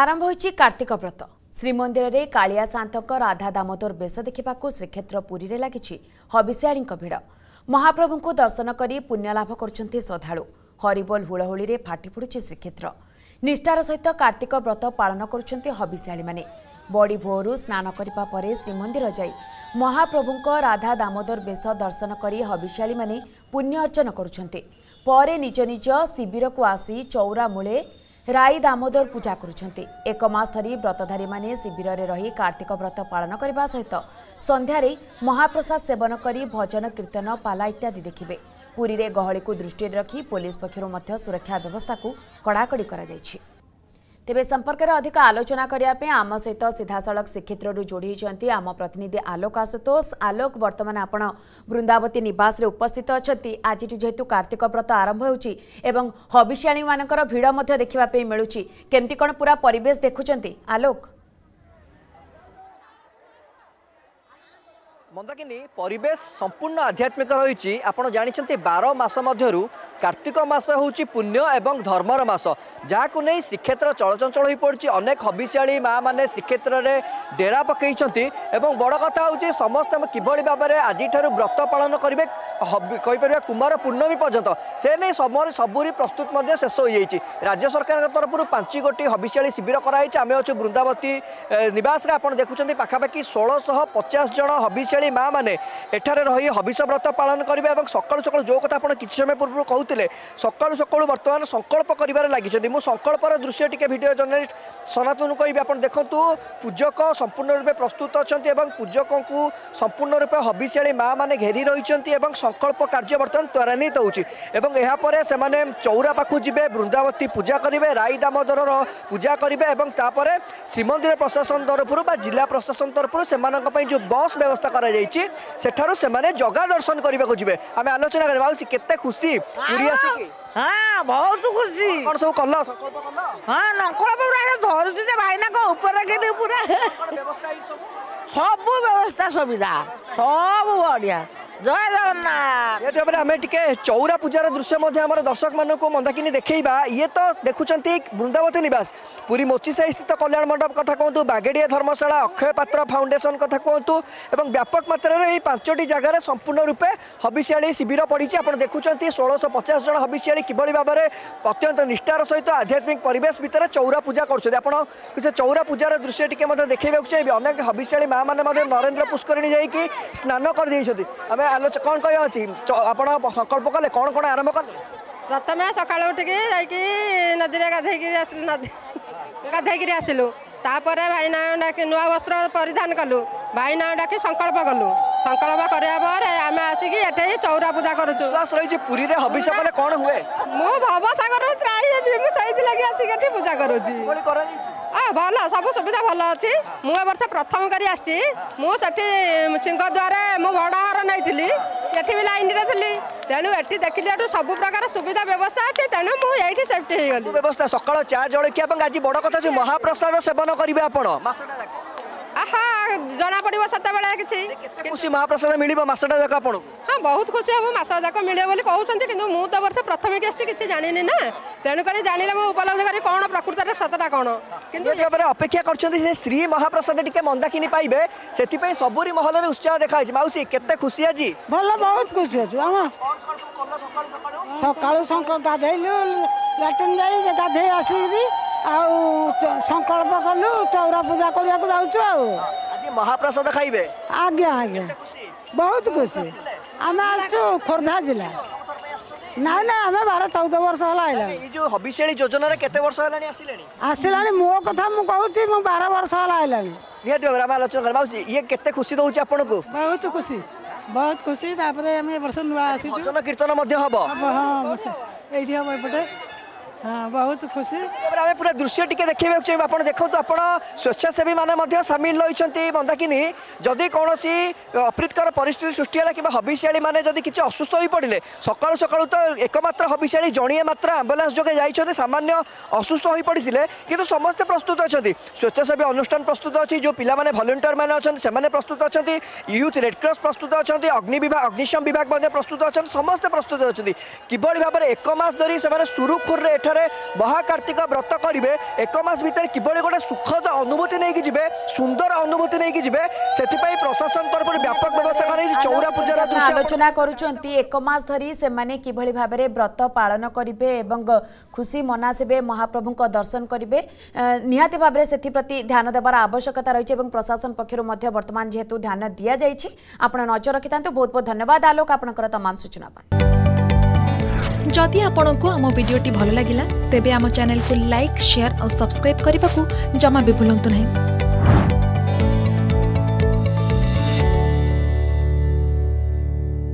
ଆରମ୍ଭ ହୋଇଛି କାର୍ତ୍ତିକ ବ୍ରତ ଶ୍ରୀମନ୍ଦିରରେ କାଳିଆ ସାନ୍ତଙ୍କ ରାଧା ଦାମୋଦର ବେଶ ଦେଖିବାକୁ ଶ୍ରୀକ୍ଷେତ୍ର ପୁରୀରେ ଲାଗିଛି ହବିଷ୍ୟାଳିଙ୍କ ଭିଡ଼ ମହାପ୍ରଭୁଙ୍କୁ ଦର୍ଶନ କରି ପୁଣ୍ୟଲାଭ କରୁଛନ୍ତି ଶ୍ରଦ୍ଧାଳୁ ହରିବୋଲ ହୁଳହୁଳିରେ ଫାଟି ପଡ଼ୁଛି ଶ୍ରୀକ୍ଷେତ୍ର ନିଷ୍ଠାର ସହିତ କାର୍ତ୍ତିକ ବ୍ରତ ପାଳନ କରୁଛନ୍ତି ହବିଷ୍ୟାଳିମାନେ ବଡ଼ି ଭୋରରୁ ସ୍ନାନ କରିବା ପରେ ଶ୍ରୀମନ୍ଦିର ଯାଇ ମହାପ୍ରଭୁଙ୍କ ରାଧା ଦାମୋଦର ବେଶ ଦର୍ଶନ କରି ହବିଷ୍ୟାଳିମାନେ ପୁଣ୍ୟ ଅର୍ଜନ କରୁଛନ୍ତି ପରେ ନିଜ ନିଜ ଶିବିରକୁ ଆସି ଚଉରା ରାଇ ଦାମୋଦର ପୂଜା କରୁଛନ୍ତି ଏକ ମାସ ଧରି ବ୍ରତଧାରୀମାନେ ଶିବିରରେ ରହି କାର୍ତ୍ତିକ ବ୍ରତ ପାଳନ କରିବା ସହିତ ସନ୍ଧ୍ୟାରେ ମହାପ୍ରସାଦ ସେବନ କରି ଭଜନ କୀର୍ତ୍ତନ ପାଲା ଇତ୍ୟାଦି ଦେଖିବେ ପୁରୀରେ ଗହଳିକୁ ଦୃଷ୍ଟିରେ ରଖି ପୋଲିସ ପକ୍ଷରୁ ମଧ୍ୟ ସୁରକ୍ଷା ବ୍ୟବସ୍ଥାକୁ କଡ଼ାକଡ଼ି କରାଯାଇଛି ତେବେ ସମ୍ପର୍କରେ ଅଧିକ ଆଲୋଚନା କରିବା ପାଇଁ ଆମ ସହିତ ସିଧାସଳଖ ଶ୍ରୀକ୍ଷେତ୍ରରୁ ଯୋଡ଼ି ହୋଇଛନ୍ତି ଆମ ପ୍ରତିନିଧି ଆଲୋକ ଆଶୁତୋଷ ଆଲୋକ ବର୍ତ୍ତମାନ ଆପଣ ବୃନ୍ଦାବତୀ ନିବାସରେ ଉପସ୍ଥିତ ଅଛନ୍ତି ଆଜିଠୁ ଯେହେତୁ କାର୍ତ୍ତିକ ବ୍ରତ ଆରମ୍ଭ ହେଉଛି ଏବଂ ହବିଷ୍ୟାଳୀମାନଙ୍କର ଭିଡ଼ ମଧ୍ୟ ଦେଖିବା ପାଇଁ ମିଳୁଛି କେମିତି କ'ଣ ପୁରା ପରିବେଶ ଦେଖୁଛନ୍ତି ଆଲୋକ মন্দাকিনী পরিবেশ সম্পূর্ণ আধ্যাত্মিক রয়েছে আপনার জাঁচান বার মাস মধ্যে কার্তিক মাস হচ্ছে পুণ্য এবং ধর্মর মাস যা শ্রীক্ষেত্র চলচঞ্চল হয়ে পড়ছে অনেক হবিশিয়াড়ী মা মানে শ্রীক্ষেত্রে ডেরা পকাইছেন এবং বড় কথা হচ্ছে সমস্ত কিভাবে ভাবে আজিঠার ব্রত পালন করবে কইপারা কুমার পূর্ণমী পর্যন্ত সে নিয়ে সময় সবুরি প্রস্তুত মধ্যে শেষ হয়ে যাই রাজ্য সরকার তরফর পাঁচ গোটি হবিশিয়াড়ী শিবির করা হয়েছে আমি অছু বৃন্দাবতী নিবাসে আপনার দেখুম পাখাপাখি ষোলশহ পচাশ জন হবিশিয়াড়ী ଗର୍ଭବତୀ ମାଆମାନେ ଏଠାରେ ରହି ହବିଷ ବ୍ରତ ପାଳନ କରିବେ ଏବଂ ସକାଳୁ ସକାଳୁ ଯେଉଁ କଥା ଆପଣ କିଛି ସମୟ ପୂର୍ବରୁ କହୁଥିଲେ ସକାଳୁ ସକାଳୁ ବର୍ତ୍ତମାନ ସଂକଳ୍ପ କରିବାରେ ଲାଗିଛନ୍ତି ମୁଁ ସଂକଳ୍ପର ଦୃଶ୍ୟ ଟିକେ ଭିଡ଼ିଓ ଜର୍ଣ୍ଣାଲିଷ୍ଟ ସନାତନକୁ କହିବି ଆପଣ ଦେଖନ୍ତୁ ପୂଜକ ସମ୍ପୂର୍ଣ୍ଣ ରୂପେ ପ୍ରସ୍ତୁତ ଅଛନ୍ତି ଏବଂ ପୂଜକଙ୍କୁ ସମ୍ପୂର୍ଣ୍ଣ ରୂପେ ହବିଶାଳୀ ମାଆମାନେ ଘେରି ରହିଛନ୍ତି ଏବଂ ସଂକଳ୍ପ କାର୍ଯ୍ୟ ବର୍ତ୍ତମାନ ତ୍ୱରାନ୍ୱିତ ହେଉଛି ଏବଂ ଏହାପରେ ସେମାନେ ଚଉରା ପାଖକୁ ଯିବେ ବୃନ୍ଦାବତୀ ପୂଜା କରିବେ ରାଇ ଦାମୋଦରର ପୂଜା କରିବେ ଏବଂ ତାପରେ ଶ୍ରୀମନ୍ଦିର ପ୍ରଶାସନ ତରଫରୁ ବା ଜିଲ୍ଲା ପ୍ରଶାସନ ତରଫରୁ ସେମାନଙ୍କ ପାଇଁ ଯେଉଁ ବସ୍ ବ୍ୟବସ୍ଥା କରା କରାଯାଇଛି ସେଠାରୁ ସେମାନେ ଜଗା ଦର୍ଶନ କରିବାକୁ ଯିବେ ଆମେ ଆଲୋଚନା କରିବା ମାଉସୀ କେତେ ଖୁସି ପୁରୀ ଆସିକି ହଁ ବହୁତ ଖୁସି କ'ଣ ସବୁ କଲ ସଂକଳ୍ପ କଲ ହଁ ନଙ୍କଳ ପୁରା ଧରୁଛୁ ଯେ ଭାଇନାଙ୍କ ଉପରେ କେମିତି ପୁରା ସବୁ ବ୍ୟବସ୍ଥା ସୁବିଧା ସବୁ ବଢ଼ିଆ জয় জগন্নাথ যেহেতু ভাবে আমি টিকে চৌরা পূজার দৃশ্য মধ্যে আমার দর্শক মানুষ মন্দাকিনী দেখাইবা ইয়ে তো দেখুম বৃন্দাবতী নিবাস পুরী মোচি সাহি স্থিত কল্যাণ মণ্ডপ কথা কুহতু বাগেড়িয়া ধর্মশালা অক্ষয় পাত্র ফাউন্ডেসন কথা কুহতু এবং ব্যাপক মাত্রার এই পাঁচটি জায়গায় সম্পূর্ণ রূপে হবিশিয়াড়ি শিবির পড়ছে আপনার দেখুছেন ষোলশ পচাশ জন হবিশিয়াড়ি কিভাবে ভাবে অত্যন্ত নিষ্ঠার সহ আধ্যাত্মিক পরিবেশ ভিতরে চৌরা পূজা করছেন আপনার সে চৌরা পূজার দৃশ্য টিকে দেখাইবাকে চাইবে অনেক হবিশিয়াড়ি মা মানে নরেন্দ্র পুষ্করিণী যাই স্নান করে দিয়েছেন আমি ଆଲୋଚନା କ'ଣ କହିବା ଅଛି ଆପଣ ସଂକଳ୍ପ କଲେ କ'ଣ କ'ଣ ଆରମ୍ଭ କଲେ ପ୍ରଥମେ ସକାଳୁ ଉଠିକି ଯାଇକି ନଦୀରେ ଗାଧେଇକିରି ଆସିଲୁ ନଦୀ ଗାଧେଇକିରି ଆସିଲୁ ତାପରେ ଭାଇନା ଡାକି ନୂଆ ବସ୍ତ୍ର ପରିଧାନ କଲୁ ଭାଇନା ଡାକି ସଂକଳ୍ପ କଲୁ ସଂକଳ୍ପ କରିବା ପରେ ଆମେ ଆସିକି ଏଠି ଚଉରା ପୂଜା କରୁଛୁ ପୁରୀରେ ହବିଷ କଲେ କଣ ହୁଏ ମୁଁ ଭବସାଗର ତ୍ରାଇ ହେବି ମୁଁ ସେଇଥିଲାଗି ଆସିକି ଏଠି ପୂଜା କରୁଛି ଭଲ ସବୁ ସୁବିଧା ଭଲ ଅଛି ମୁଁ ଏ ବର୍ଷ ପ୍ରଥମ କରି ଆସିଛି ମୁଁ ସେଠି ସିଂହଦ୍ୱାରେ ମୁଁ ଭଡ଼ା ଘର ନେଇଥିଲି ଏଠି ବି ଲାଇନ୍ରେ ଥିଲି ତେଣୁ ଏଠି ଦେଖିଲି ଏଠୁ ସବୁ ପ୍ରକାର ସୁବିଧା ବ୍ୟବସ୍ଥା ଅଛି ତେଣୁ ମୁଁ ଏଇଠି ସେଫ୍ଟି ହେଇଗଲି ବ୍ୟବସ୍ଥା ସକାଳ ଚା ଜଳଖିଆ ଏବଂ ଆଜି ବଡ଼ କଥା ଯେ ମହାପ୍ରସାଦ ସେବନ କରିବେ ଆପଣ ମାସଟା ହଁ ଜଣାପଡ଼ିବ ସେତେବେଳେ କିଛି ଖୁସି ମହାପ୍ରସାଦ ମିଳିବ ମାସଟା ଯାକ ଆପଣଙ୍କୁ ହଁ ବହୁତ ଖୁସି ହେବ ମାସ ଯାକ ମିଳିବ ବୋଲି କହୁଛନ୍ତି କିନ୍ତୁ ମୁଁ ତ ବର୍ଷ ପ୍ରଥମେ କି ଆସିଛି କିଛି ଜାଣିନି ନା ତେଣୁକରି ଜାଣିଲେ ମୁଁ ଉପଲବ୍ଧ କରି କ'ଣ ପ୍ରକୃତରେ ସତଟା କ'ଣ କିନ୍ତୁ ଭାବରେ ଅପେକ୍ଷା କରିଛନ୍ତି ସେ ଶ୍ରୀ ମହାପ୍ରସାଦ ଟିକେ ମନ୍ଦାକିନି ପାଇବେ ସେଥିପାଇଁ ସବୁରି ମହଲରେ ଉତ୍ସାହ ଦେଖାହେଇଛି ମାଉସୀ କେତେ ଖୁସି ଆଜି ଭଲ ବହୁତ ଖୁସି ଅଛୁ ଆମ ସକାଳୁ ଗାଧେଇଲୁ ଲାଟ୍ରିନ୍ ଯାଇ ଗାଧେଇ ଆସିବି ଆଉ ସଂକଳ୍ପ କଲୁ ଚଉରା ପୂଜା କରିବାକୁ ଯାଉଛୁ ଆଉ ମହାପ୍ରସାଦ ଖାଇବେ ଆଜ୍ଞା ଆଜ୍ଞା ବହୁତ ଖୁସି ଆମେ ଆସିଛୁ ଖୋର୍ଦ୍ଧା ଜିଲ୍ଲା ନାଇଁ ନାଇଁ ଆମେ ବାର ଚଉଦ ବର୍ଷ ହେଲା ଆଇଲାଣି ଏଇ ଯୋଉ ଯୋଜନାରେ କେତେ ବର୍ଷ ହେଲାଣି ଆସିଲେଣି ଆସିଲାଣି ମୋ କଥା ମୁଁ କହୁଛି ମୁଁ ବାର ବର୍ଷ ହେଲା ଆଇଲାଣି ନିହାତି ଭାବରେ ଆମେ ଆଲୋଚନା କରିବା ମାଉସୀ ଇଏ କେତେ ଖୁସି ଦେଉଛି ଆପଣଙ୍କୁ ବହୁତ ଖୁସି ବହୁତ ଖୁସି ତାପରେ ଆମେ ଏ ବର୍ଷ ନୂଆ ଆସିଛୁ ଭଜନ କୀର୍ତ୍ତନ ମଧ୍ୟ ହବ ହଁ ଏଇଠି ହବ ଏପଟେ हाँ बहुत खुशी आम पूरा दृश्य टी देखा चाहिए आप देखो आप स्वेच्छासेवी ମଧ୍ୟ ସାମିଲ रही मंदाकिनी ଯଦି କୌଣସି अप्रीतकर ପରିସ୍ଥିତି ସୃଷ୍ଟି है କିମ୍ବା हबिशियाली ମାନେ ଯଦି କିଛି ଅସୁସ୍ଥ ହୋଇପଡ଼ିଲେ ସକାଳୁ ସକାଳୁ ତ ଏକମାତ୍ର एकम्र ଜଣିଏ ମାତ୍ର ଆମ୍ବୁଲାନ୍ସ ଯୋଗେ ଯାଇଛନ୍ତି ସାମାନ୍ୟ ଅସୁସ୍ଥ ହୋଇପଡ଼ିଥିଲେ କିନ୍ତୁ ସମସ୍ତେ ପ୍ରସ୍ତୁତ ଅଛନ୍ତି प्रस्तुत ଅନୁଷ୍ଠାନ ପ୍ରସ୍ତୁତ ଅଛି ଯେଉଁ ପିଲାମାନେ जो ମାନେ ଅଛନ୍ତି ସେମାନେ ପ୍ରସ୍ତୁତ ଅଛନ୍ତି ୟୁଥ୍ अच्छा ପ୍ରସ୍ତୁତ ଅଛନ୍ତି ଅଗ୍ନି अच्छा अग्नि ବିଭାଗ ମଧ୍ୟ ପ୍ରସ୍ତୁତ ଅଛନ୍ତି ସମସ୍ତେ ପ୍ରସ୍ତୁତ ଅଛନ୍ତି କିଭଳି ଭାବରେ ଏକ ମାସ ଧରି ସେମାନେ ସୁରୁଖୁରୁରେ এখানে মহাকার্তিক ব্রত করবে এক মাস ভিতরে কিভাবে গোটে সুখদ অনুভূতি নিয়ে যাবে সুন্দর অনুভূতি নিয়ে যাবে সেপাই প্রশাসন তরফ ব্যাপক ব্যবস্থা করা হয়েছে চৌরা পূজার দৃশ্য আলোচনা করছেন এক মাস ধরি সে কিভাবে ভাবে ব্রত পালন করবে এবং খুশি মনাসবে মহাপ্রভু দর্শন করবে নিহতি ভাবে সেপ্রতি ধ্যান দেবার আবশ্যকতা রয়েছে এবং প্রশাসন পক্ষর বর্তমান যেহেতু ধ্যান দিয়া যাই আপনার নজর রাখি বহুত বহুত ধন্যবাদ আলোক আপনার তমাম সূচনা जदि आपण को आम भिडी भल लगला तेब चेल को लाइक सेयार और सब्सक्राइब करने को जमा भी भूलु ना